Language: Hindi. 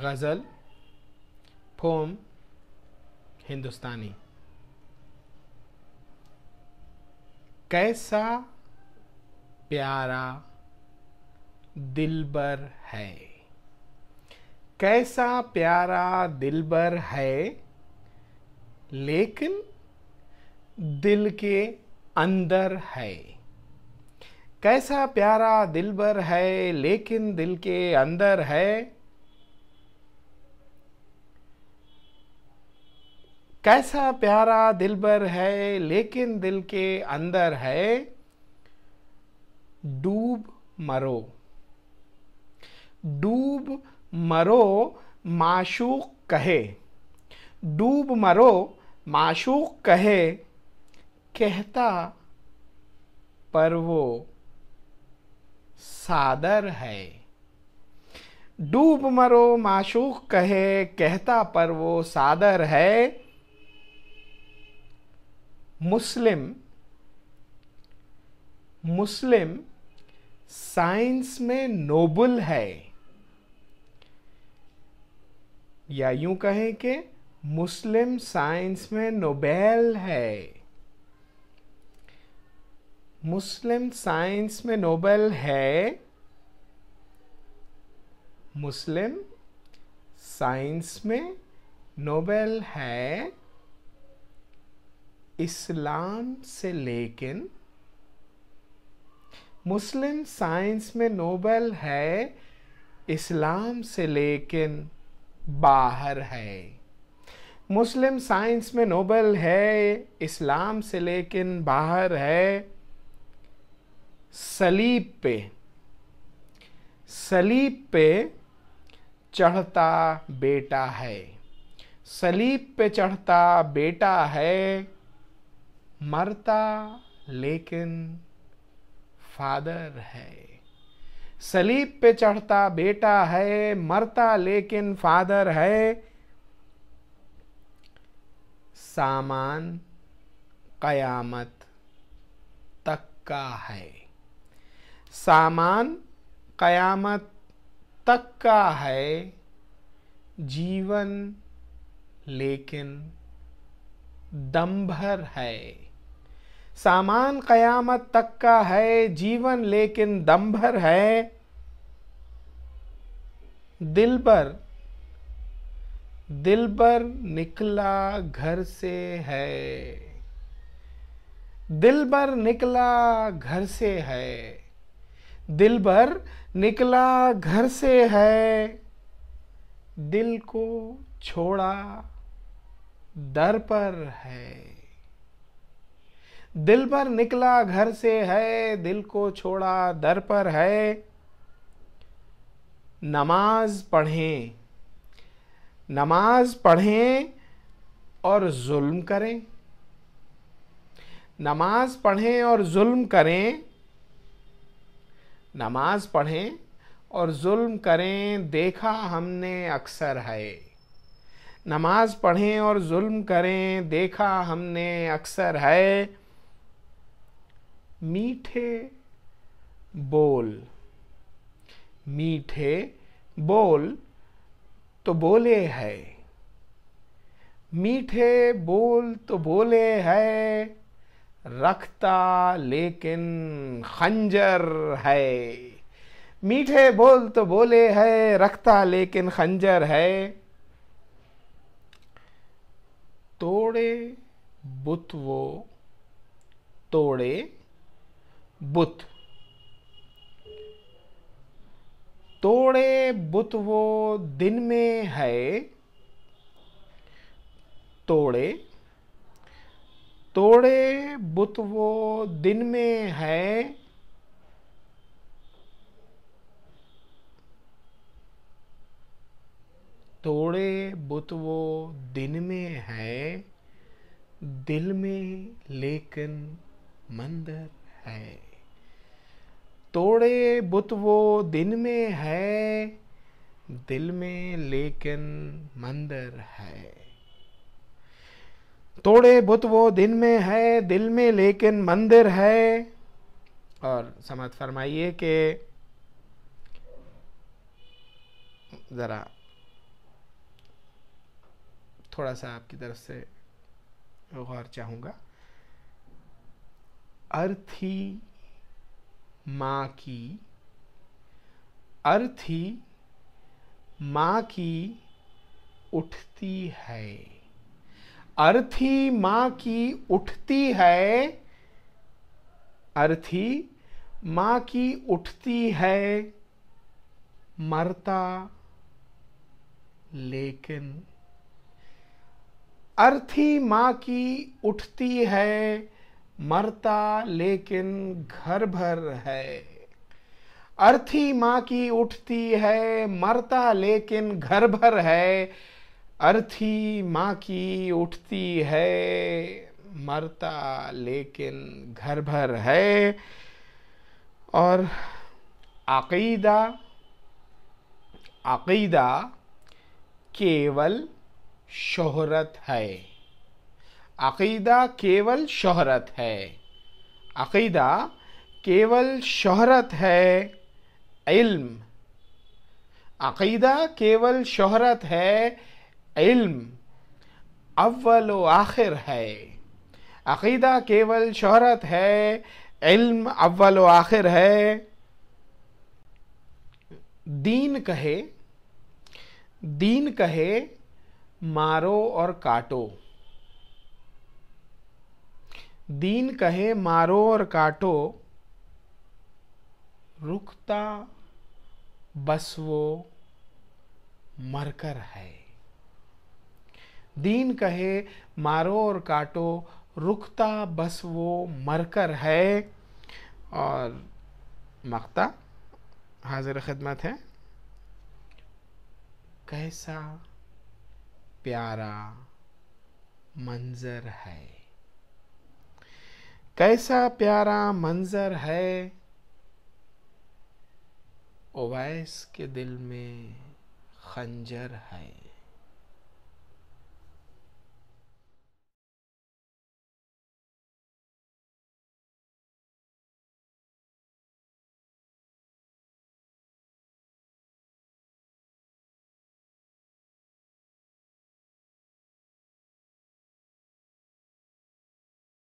गज़ल फोम हिंदुस्तानी कैसा प्यारा दिलबर है कैसा प्यारा दिलबर है लेकिन दिल के अंदर है कैसा प्यारा दिलबर है लेकिन दिल के अंदर है कैसा प्यारा दिलबर है लेकिन दिल के अंदर है डूब मरो डूब मरो माशूक कहे डूब मरो माशूक कहे कहता पर वो सादर है डूब मरो माशूक कहे कहता पर वो सादर है मुस्लिम मुस्लिम साइंस में नोबल है या यूं कहें कि मुस्लिम साइंस में नोबेल है मुस्लिम साइंस में नोबेल है मुस्लिम साइंस में नोबेल है इस्लाम से लेकिन मुस्लिम साइंस में नोबेल है इस्लाम से लेकिन बाहर है मुस्लिम साइंस में नोबेल है इस्लाम से लेकिन बाहर है सलीब पे सलीब पे चढ़ता बेटा है सलीब पे चढ़ता बेटा है मरता लेकिन फादर है सलीब पे चढ़ता बेटा है मरता लेकिन फादर है सामान कयामत तक का है सामान कयामत तक का है जीवन लेकिन दम भर है सामान कयामत तक का है जीवन लेकिन दम भर है दिल पर दिल पर निकला घर से है दिल भर निकला घर से है दिल भर निकला घर से है दिल को छोड़ा दर पर है दिल पर निकला घर से है दिल को छोड़ा दर पर है नमाज पढ़ें नमाज पढ़ें और जुल्म करें नमाज पढ़ें और जुल्म करें नमाज पढ़ें और जुल्म करें देखा हमने अक्सर है नमाज पढ़ें और जुल्म करें देखा हमने अक्सर है मीठे बोल मीठे बोल तो बोले है मीठे बोल तो बोले है रखता लेकिन खंजर है मीठे बोल तो बोले है रखता लेकिन खंजर है तोड़े बुत वो तोड़े बुत तोड़े बुत वो दिन में है तोड़े तोड़े बुत वो दिन में है तोड़े बुत वो दिन में है दिल में लेकिन मंदिर है तोड़े बुत वो दिन में है दिल में लेकिन मंदिर है तोड़े बुत वो दिन में है दिल में लेकिन मंदिर है और समझ फरमाइए कि ज़रा थोड़ा सा आपकी तरफ से गौर चाहूंगा अर्थी माँ की अर्थी माँ की उठती है अर्थी माँ की उठती है अर्थी माँ की उठती है मरता लेकिन अर्थी माँ की उठती है मरता लेकिन घर भर है अर्थी माँ की उठती है मरता लेकिन घर भर है अर्थी माँ की उठती है मरता लेकिन घर भर है और अकीदा अकीदा केवल शोहरत है अकीदा केवल शहरत है अकीदा केवल शहरत है इल्म अकीदा केवल शहरत है इल्म अव्वल व आखिर है अकीदा केवल शहरत है इल्म अव्वल व आखिर है दीन कहे दीन कहे मारो और काटो दीन कहे मारो और काटो रुकता बस वो मरकर है दीन कहे मारो और काटो रुकता बस वो मरकर है और मक्ता हाजिर खदमत है कैसा प्यारा मंजर है कैसा प्यारा मंजर है ओवैस के दिल में खंजर है